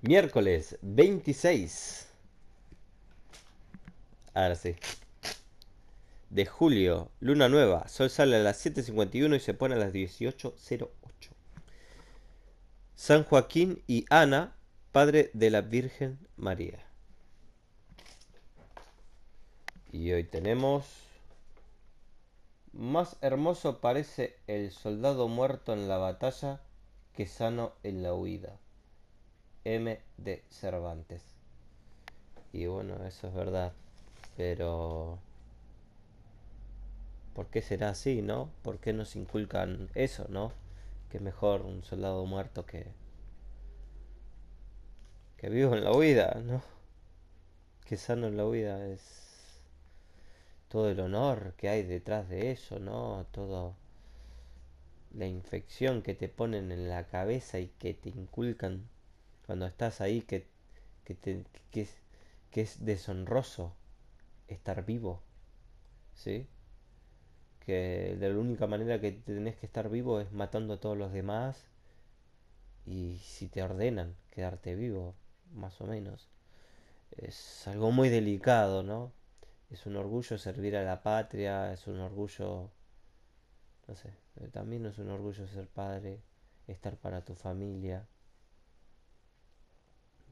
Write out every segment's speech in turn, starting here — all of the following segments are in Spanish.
Miércoles 26. Ahora sí. De julio, luna nueva. Sol sale a las 7.51 y se pone a las 18.08. San Joaquín y Ana, padre de la Virgen María. Y hoy tenemos... Más hermoso parece el soldado muerto en la batalla que sano en la huida. M. de Cervantes. Y bueno, eso es verdad. Pero... ¿Por qué será así, no? ¿Por qué nos inculcan eso, no? Que mejor un soldado muerto que... Que vivo en la huida, ¿no? Que sano en la huida es... Todo el honor que hay detrás de eso, ¿no? Todo la infección que te ponen en la cabeza y que te inculcan cuando estás ahí que, que, es, que es deshonroso estar vivo. ¿Sí? Que de la única manera que tenés que estar vivo es matando a todos los demás y si te ordenan quedarte vivo, más o menos. Es algo muy delicado, ¿no? Es un orgullo servir a la patria, es un orgullo, no sé, también es un orgullo ser padre, estar para tu familia.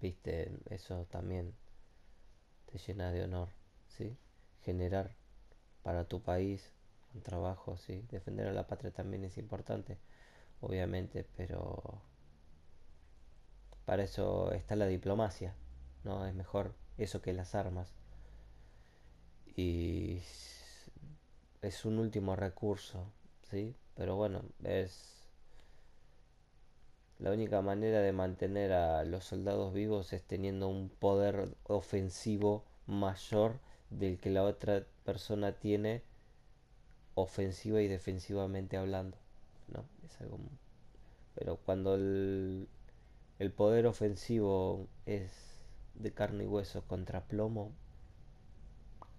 Viste, eso también te llena de honor, ¿sí? Generar para tu país un trabajo, ¿sí? Defender a la patria también es importante, obviamente, pero para eso está la diplomacia, ¿no? Es mejor eso que las armas. Y es un último recurso, ¿sí? Pero bueno, es la única manera de mantener a los soldados vivos es teniendo un poder ofensivo mayor del que la otra persona tiene ofensiva y defensivamente hablando. ¿no? Es algo... Pero cuando el, el poder ofensivo es de carne y hueso contra plomo,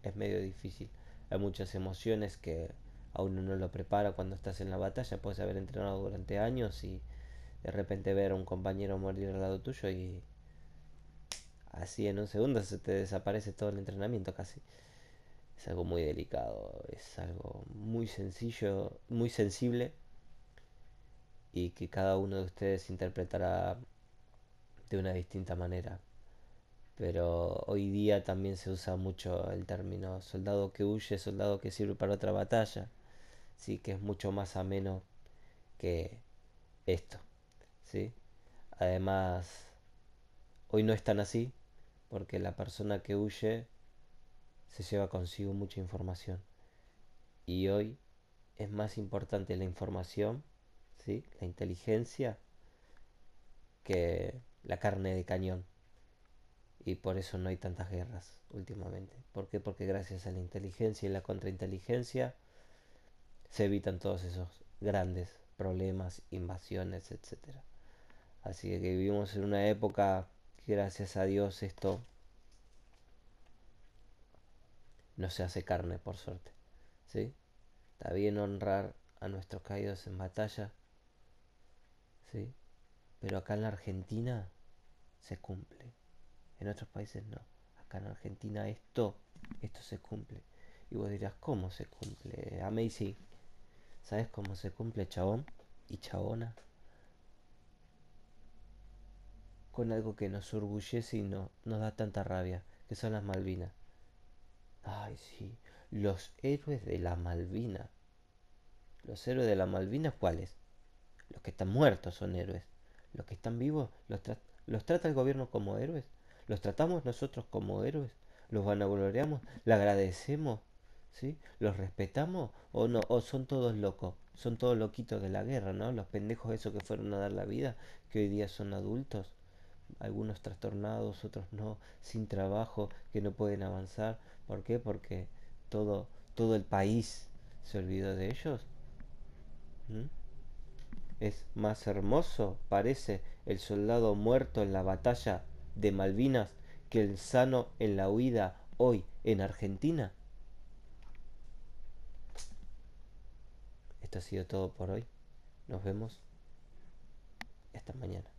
es medio difícil. Hay muchas emociones que a uno no lo prepara cuando estás en la batalla. Puedes haber entrenado durante años y de repente ver a un compañero morir al lado tuyo y así en un segundo se te desaparece todo el entrenamiento casi. Es algo muy delicado, es algo muy sencillo, muy sensible y que cada uno de ustedes interpretará de una distinta manera. Pero hoy día también se usa mucho el término soldado que huye, soldado que sirve para otra batalla. Sí que es mucho más ameno que esto. ¿sí? Además, hoy no es tan así, porque la persona que huye se lleva consigo mucha información. Y hoy es más importante la información, ¿sí? la inteligencia, que la carne de cañón. Y por eso no hay tantas guerras últimamente. ¿Por qué? Porque gracias a la inteligencia y la contrainteligencia se evitan todos esos grandes problemas, invasiones, etcétera. Así que vivimos en una época que gracias a Dios esto no se hace carne, por suerte. ¿Sí? Está bien honrar a nuestros caídos en batalla. ¿Sí? Pero acá en la Argentina se cumple. En otros países no. Acá en la Argentina esto, esto se cumple. Y vos dirás, ¿cómo se cumple? Amazing. ¿Sabes cómo se cumple, chabón y chabona? con algo que nos orgullece y no nos da tanta rabia, que son las Malvinas. Ay, sí, los héroes de la Malvina. ¿Los héroes de la Malvinas cuáles? Los que están muertos son héroes. Los que están vivos los, los trata el gobierno como héroes. Los tratamos nosotros como héroes. Los vanagloriamos, le agradecemos, ¿sí? ¿Los respetamos o no? ¿O son todos locos? Son todos loquitos de la guerra, ¿no? Los pendejos esos que fueron a dar la vida, que hoy día son adultos algunos trastornados, otros no, sin trabajo, que no pueden avanzar. ¿Por qué? Porque todo, todo el país se olvidó de ellos. ¿Mm? Es más hermoso, parece, el soldado muerto en la batalla de Malvinas que el sano en la huida hoy en Argentina. Esto ha sido todo por hoy. Nos vemos esta mañana.